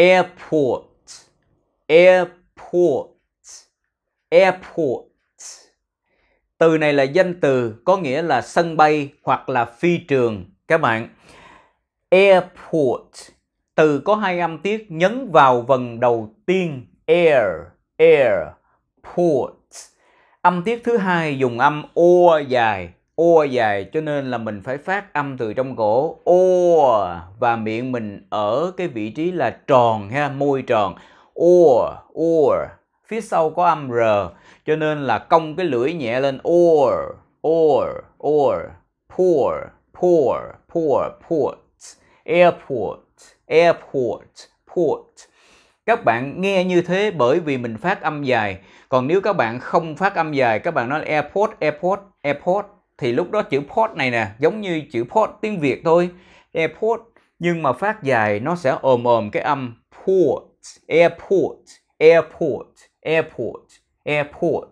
airport airport airport từ này là danh từ có nghĩa là sân bay hoặc là phi trường các bạn airport từ có hai âm tiết nhấn vào vần đầu tiên air air port âm tiết thứ hai dùng âm o dài ô dài cho nên là mình phải phát âm từ trong cổ ô và miệng mình ở cái vị trí là tròn ha môi tròn ô ô phía sau có âm r cho nên là cong cái lưỡi nhẹ lên or or or poor poor poor port airport airport port các bạn nghe như thế bởi vì mình phát âm dài còn nếu các bạn không phát âm dài các bạn nói airport airport airport thì lúc đó chữ port này nè giống như chữ port tiếng Việt thôi airport nhưng mà phát dài nó sẽ ồm ồm cái âm port airport airport airport airport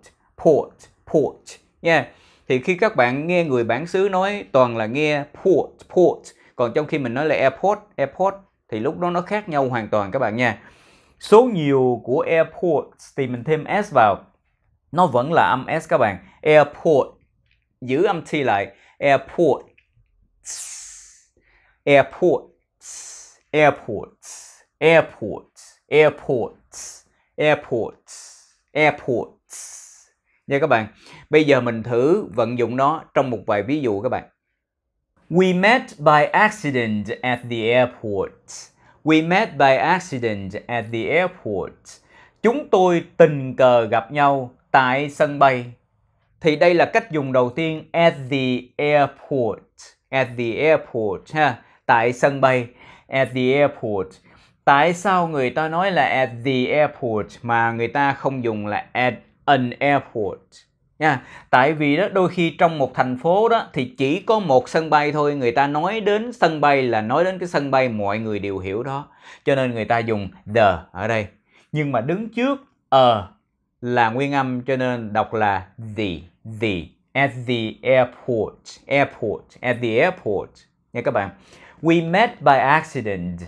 port port nha yeah. thì khi các bạn nghe người bản xứ nói toàn là nghe port port còn trong khi mình nói là airport airport thì lúc đó nó khác nhau hoàn toàn các bạn nha số nhiều của airport thì mình thêm s vào nó vẫn là âm s các bạn airport giữ âm t lại airport airport airport airport airport airport airport nha các bạn bây giờ mình thử vận dụng nó trong một vài ví dụ các bạn we met by accident at the airport we met by accident at the airport chúng tôi tình cờ gặp nhau tại sân bay thì đây là cách dùng đầu tiên at the airport at the airport ha tại sân bay at the airport tại sao người ta nói là at the airport mà người ta không dùng là at an airport nha tại vì đó đôi khi trong một thành phố đó thì chỉ có một sân bay thôi người ta nói đến sân bay là nói đến cái sân bay mọi người đều hiểu đó cho nên người ta dùng the ở đây nhưng mà đứng trước a ờ, là nguyên âm cho nên đọc là the the at the airport airport at the airport nha các bạn we met by accident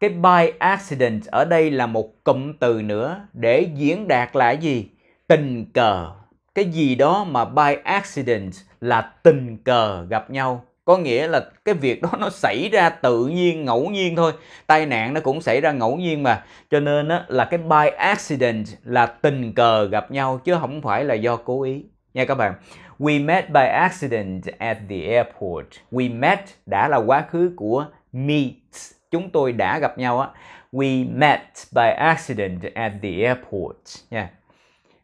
cái by accident ở đây là một cụm từ nữa để diễn đạt là gì tình cờ cái gì đó mà by accident là tình cờ gặp nhau có nghĩa là cái việc đó nó xảy ra tự nhiên ngẫu nhiên thôi tai nạn nó cũng xảy ra ngẫu nhiên mà cho nên á, là cái by accident là tình cờ gặp nhau chứ không phải là do cố ý nha các bạn we met by accident at the airport we met đã là quá khứ của meet chúng tôi đã gặp nhau á we met by accident at the airport nha yeah.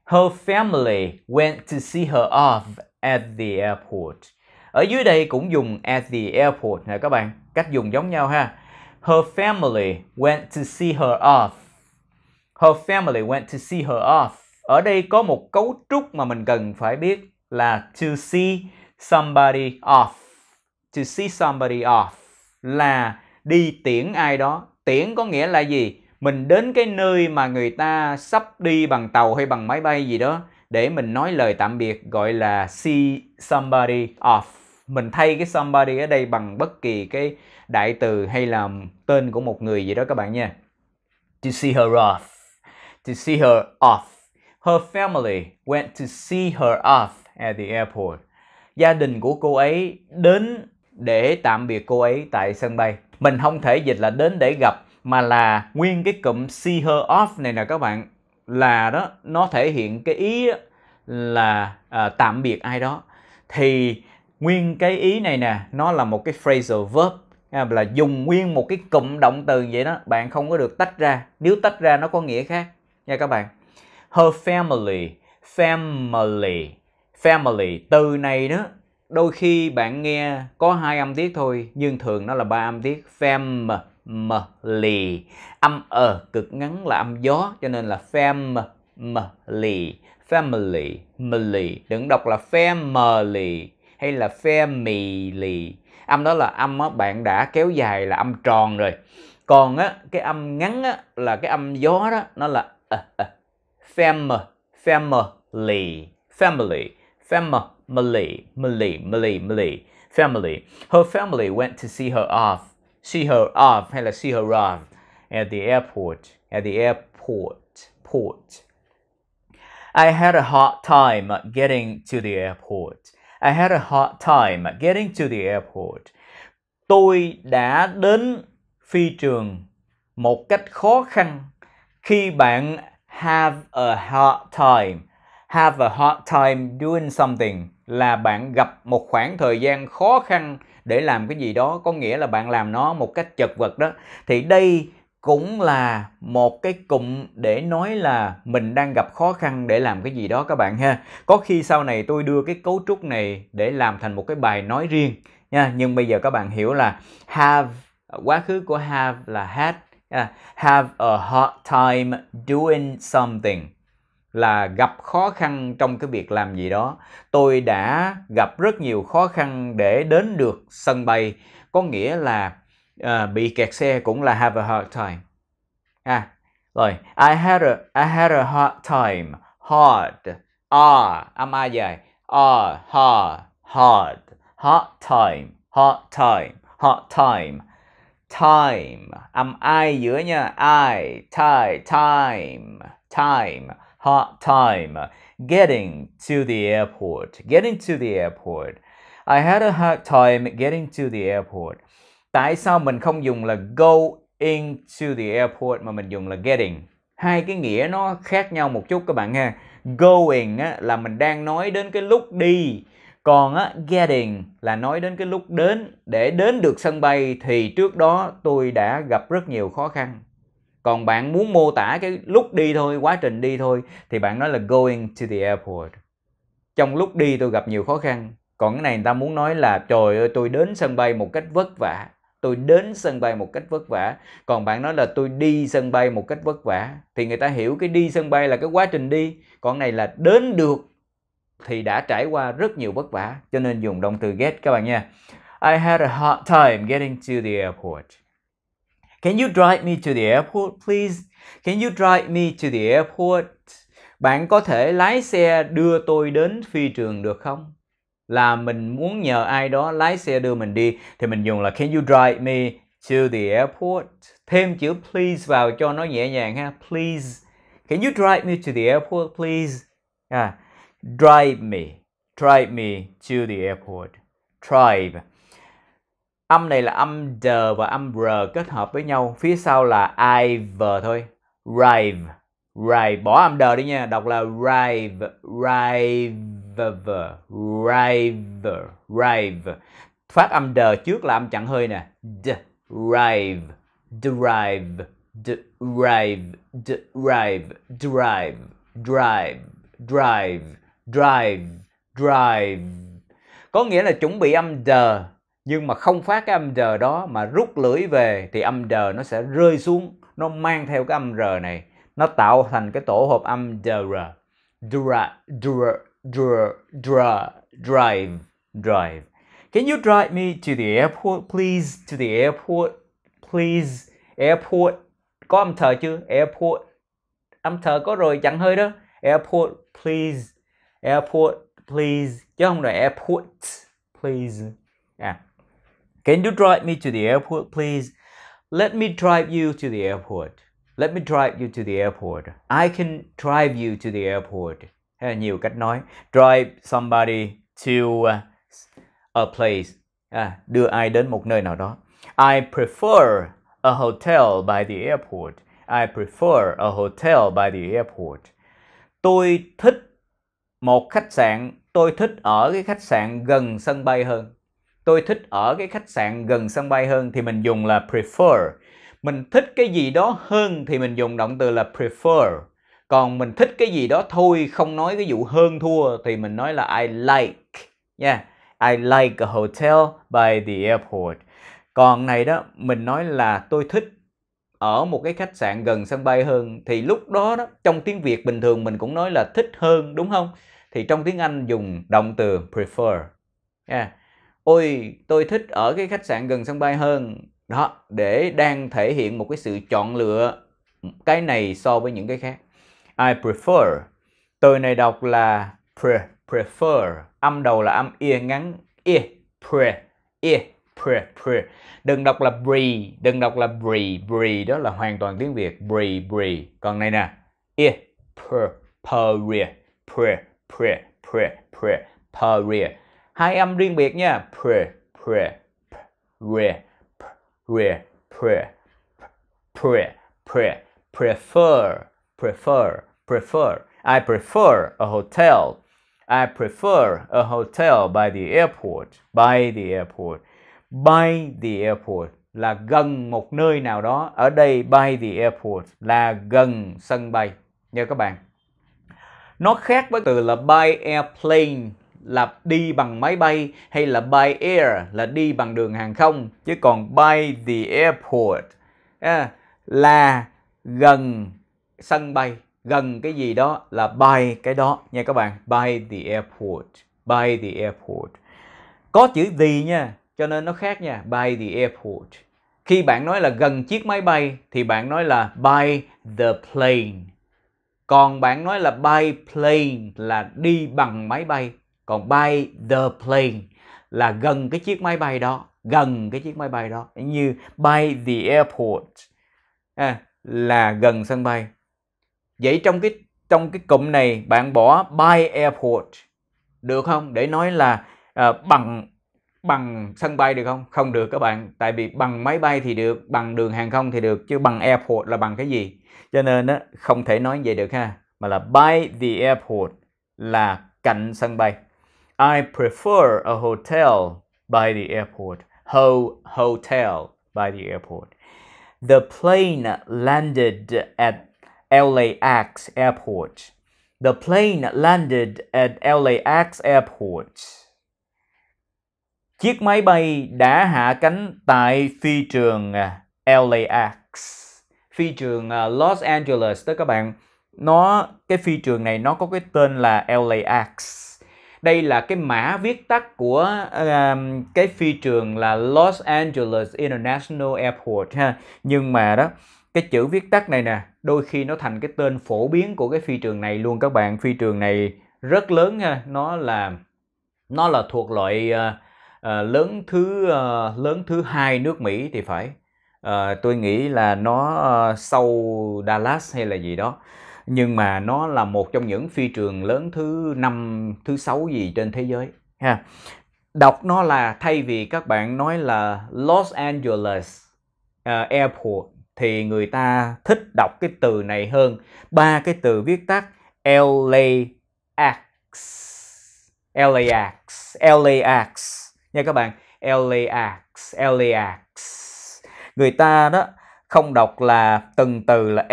her family went to see her off at the airport ở dưới đây cũng dùng at the airport nè các bạn, cách dùng giống nhau ha. Her family went to see her off. Her family went to see her off. Ở đây có một cấu trúc mà mình cần phải biết là to see somebody off. To see somebody off là đi tiễn ai đó. Tiễn có nghĩa là gì? Mình đến cái nơi mà người ta sắp đi bằng tàu hay bằng máy bay gì đó để mình nói lời tạm biệt gọi là see somebody off mình thay cái somebody ở đây bằng bất kỳ cái đại từ hay là tên của một người gì đó các bạn nha to see her off to see her off her family went to see her off at the airport gia đình của cô ấy đến để tạm biệt cô ấy tại sân bay mình không thể dịch là đến để gặp mà là nguyên cái cụm see her off này nè các bạn là đó nó thể hiện cái ý là à, tạm biệt ai đó thì nguyên cái ý này nè nó là một cái phrasal verb à, là dùng nguyên một cái cụm động từ vậy đó bạn không có được tách ra nếu tách ra nó có nghĩa khác nha các bạn her family family family từ này đó đôi khi bạn nghe có hai âm tiết thôi nhưng thường nó là ba âm tiết fam m lì âm ờ cực ngắn là âm gió cho nên là family m family m đừng đọc là family hay là family âm đó là âm á, bạn đã kéo dài là âm tròn rồi còn á cái âm ngắn á, là cái âm gió đó nó là uh, ờ, uh, ờ. fam family family family Mali, Mali, Mali, family. Her family went to see her off see her of à, hay là see her of at the airport at the airport port I had a hard time getting to the airport. I had a hard time getting to the airport. Tôi đã đến phi trường một cách khó khăn khi bạn have a hard time have a hard time doing something là bạn gặp một khoảng thời gian khó khăn để làm cái gì đó có nghĩa là bạn làm nó một cách chật vật đó thì đây cũng là một cái cụm để nói là mình đang gặp khó khăn để làm cái gì đó các bạn ha có khi sau này tôi đưa cái cấu trúc này để làm thành một cái bài nói riêng nha nhưng bây giờ các bạn hiểu là have quá khứ của have là had have a hard time doing something là gặp khó khăn trong cái việc làm gì đó tôi đã gặp rất nhiều khó khăn để đến được sân bay có nghĩa là uh, bị kẹt xe cũng là have a hard time à rồi I had a I had a hard time hard r âm a dài r hard hard hard time hard time hard time time âm ai giữa nha i time time time hard time getting to the airport. Getting to the airport. I had a hard time getting to the airport. Tại sao mình không dùng là go into the airport mà mình dùng là getting? Hai cái nghĩa nó khác nhau một chút các bạn ha. Going á, là mình đang nói đến cái lúc đi. Còn á, getting là nói đến cái lúc đến. Để đến được sân bay thì trước đó tôi đã gặp rất nhiều khó khăn còn bạn muốn mô tả cái lúc đi thôi quá trình đi thôi thì bạn nói là going to the airport trong lúc đi tôi gặp nhiều khó khăn còn cái này người ta muốn nói là trời ơi tôi đến sân bay một cách vất vả tôi đến sân bay một cách vất vả còn bạn nói là tôi đi sân bay một cách vất vả thì người ta hiểu cái đi sân bay là cái quá trình đi còn này là đến được thì đã trải qua rất nhiều vất vả cho nên dùng động từ get các bạn nha I had a hard time getting to the airport Can you drive me to the airport please? Can you drive me to the airport? Bạn có thể lái xe đưa tôi đến phi trường được không? Là mình muốn nhờ ai đó lái xe đưa mình đi thì mình dùng là can you drive me to the airport? Thêm chữ please vào cho nó nhẹ nhàng ha. Please. Can you drive me to the airport please? À, drive me. Drive me to the airport. Drive. Âm này là âm d và âm r kết hợp với nhau. Phía sau là i iv thôi. Rive. Rive. Bỏ âm d đi nha. Đọc là rive. Rive. Rive. Rive. Phát âm d trước là âm chặn hơi nè. D. Rive. drive drive drive Derive. Drive. Drive. Drive. Drive. Có nghĩa là chuẩn bị âm d nhưng mà không phát cái âm r đó mà rút lưỡi về thì âm r nó sẽ rơi xuống nó mang theo cái âm r này nó tạo thành cái tổ hợp âm dr dra dra dra dra drive drive can you drive me to the airport please to the airport please airport có âm thờ chưa airport âm thờ có rồi chẳng hơi đó airport please airport please chứ không là airport please à Can you drive me to the airport, please? Let me drive you to the airport. Let me drive you to the airport. I can drive you to the airport. Hay là nhiều cách nói. Drive somebody to uh, a place. À, đưa ai đến một nơi nào đó. I prefer a hotel by the airport. I prefer a hotel by the airport. Tôi thích một khách sạn. Tôi thích ở cái khách sạn gần sân bay hơn tôi thích ở cái khách sạn gần sân bay hơn thì mình dùng là prefer mình thích cái gì đó hơn thì mình dùng động từ là prefer còn mình thích cái gì đó thôi không nói cái vụ hơn thua thì mình nói là I like yeah I like a hotel by the airport còn này đó mình nói là tôi thích ở một cái khách sạn gần sân bay hơn thì lúc đó đó trong tiếng Việt bình thường mình cũng nói là thích hơn đúng không thì trong tiếng Anh dùng động từ prefer yeah ôi tôi thích ở cái khách sạn gần sân bay hơn đó để đang thể hiện một cái sự chọn lựa cái này so với những cái khác I prefer từ này đọc là pre, prefer âm đầu là âm e ngắn e pre e pre pre đừng đọc là brie đừng đọc là brie brie đó là hoàn toàn tiếng việt brie brie còn này nè e pre pre pre pre pre pre pre hai âm riêng biệt nha pr pr pr pr pr pr pr prefer prefer prefer I prefer a hotel I prefer a hotel by the airport by the airport by the airport là gần một nơi nào đó ở đây by the airport là gần sân bay nha các bạn nó khác với từ là by airplane là đi bằng máy bay hay là by air là đi bằng đường hàng không chứ còn by the airport à, là gần sân bay gần cái gì đó là by cái đó nha các bạn by the airport by the airport có chữ the nha cho nên nó khác nha by the airport khi bạn nói là gần chiếc máy bay thì bạn nói là by the plane còn bạn nói là by plane là đi bằng máy bay còn by the plane là gần cái chiếc máy bay đó gần cái chiếc máy bay đó như by the airport à, là gần sân bay vậy trong cái trong cái cụm này bạn bỏ by airport được không để nói là à, bằng bằng sân bay được không không được các bạn tại vì bằng máy bay thì được bằng đường hàng không thì được chứ bằng airport là bằng cái gì cho nên á không thể nói vậy được ha mà là by the airport là cạnh sân bay I prefer a hotel by the airport. Ho hotel by the airport. The plane landed at LAX airport. The plane landed at LAX airport. Chiếc máy bay đã hạ cánh tại phi trường LAX. Phi trường à, Los Angeles đó các bạn. Nó cái phi trường này nó có cái tên là LAX đây là cái mã viết tắt của um, cái phi trường là Los Angeles International Airport ha nhưng mà đó cái chữ viết tắt này nè đôi khi nó thành cái tên phổ biến của cái phi trường này luôn các bạn phi trường này rất lớn ha nó là nó là thuộc loại uh, uh, lớn thứ uh, lớn thứ hai nước Mỹ thì phải uh, tôi nghĩ là nó uh, sau Dallas hay là gì đó nhưng mà nó là một trong những phi trường lớn thứ năm thứ sáu gì trên thế giới ha đọc nó là thay vì các bạn nói là Los Angeles uh, Airport thì người ta thích đọc cái từ này hơn ba cái từ viết tắt LAX LAX LAX nha các bạn LAX LAX người ta đó không đọc là từng từ là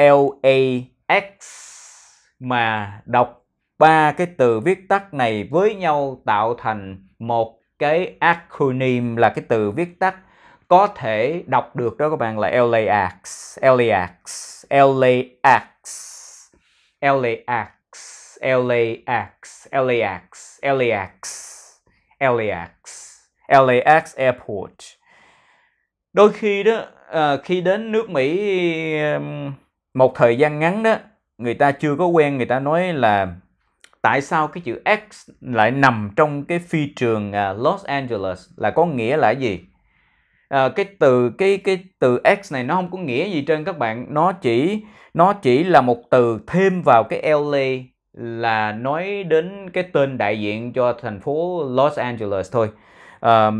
LAX mà đọc ba cái từ viết tắt này với nhau tạo thành một cái acronym là cái từ viết tắt có thể đọc được đó các bạn là LAX, LAX, LAX, LAX, LAX, LAX, LAX, LAX, LAX Airport. Đôi khi đó ờ, khi đến nước Mỹ một thời gian ngắn đó người ta chưa có quen người ta nói là tại sao cái chữ X lại nằm trong cái phi trường à, Los Angeles là có nghĩa là gì? À, cái từ cái cái từ X này nó không có nghĩa gì trên các bạn, nó chỉ nó chỉ là một từ thêm vào cái LA là nói đến cái tên đại diện cho thành phố Los Angeles thôi. À,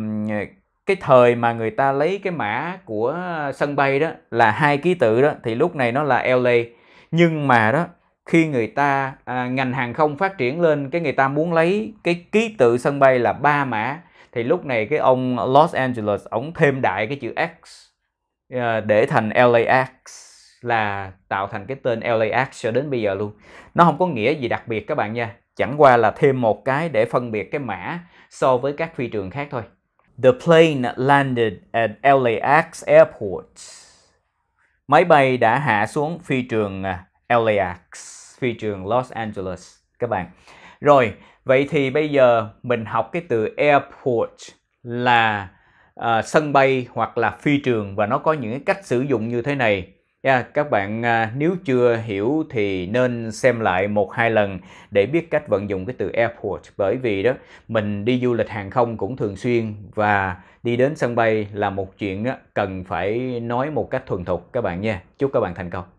cái thời mà người ta lấy cái mã của sân bay đó là hai ký tự đó thì lúc này nó là LA nhưng mà đó khi người ta à, ngành hàng không phát triển lên cái người ta muốn lấy cái ký tự sân bay là ba mã thì lúc này cái ông Los Angeles ổng thêm đại cái chữ X à, để thành LAX là tạo thành cái tên LAX cho đến bây giờ luôn nó không có nghĩa gì đặc biệt các bạn nha chẳng qua là thêm một cái để phân biệt cái mã so với các phi trường khác thôi The plane landed at LAX airport máy bay đã hạ xuống phi trường à, LAX, phi trường Los Angeles các bạn. Rồi, vậy thì bây giờ mình học cái từ airport là uh, sân bay hoặc là phi trường và nó có những cái cách sử dụng như thế này. Yeah, các bạn uh, nếu chưa hiểu thì nên xem lại một hai lần để biết cách vận dụng cái từ airport bởi vì đó mình đi du lịch hàng không cũng thường xuyên và đi đến sân bay là một chuyện đó, cần phải nói một cách thuần thục các bạn nha. Chúc các bạn thành công.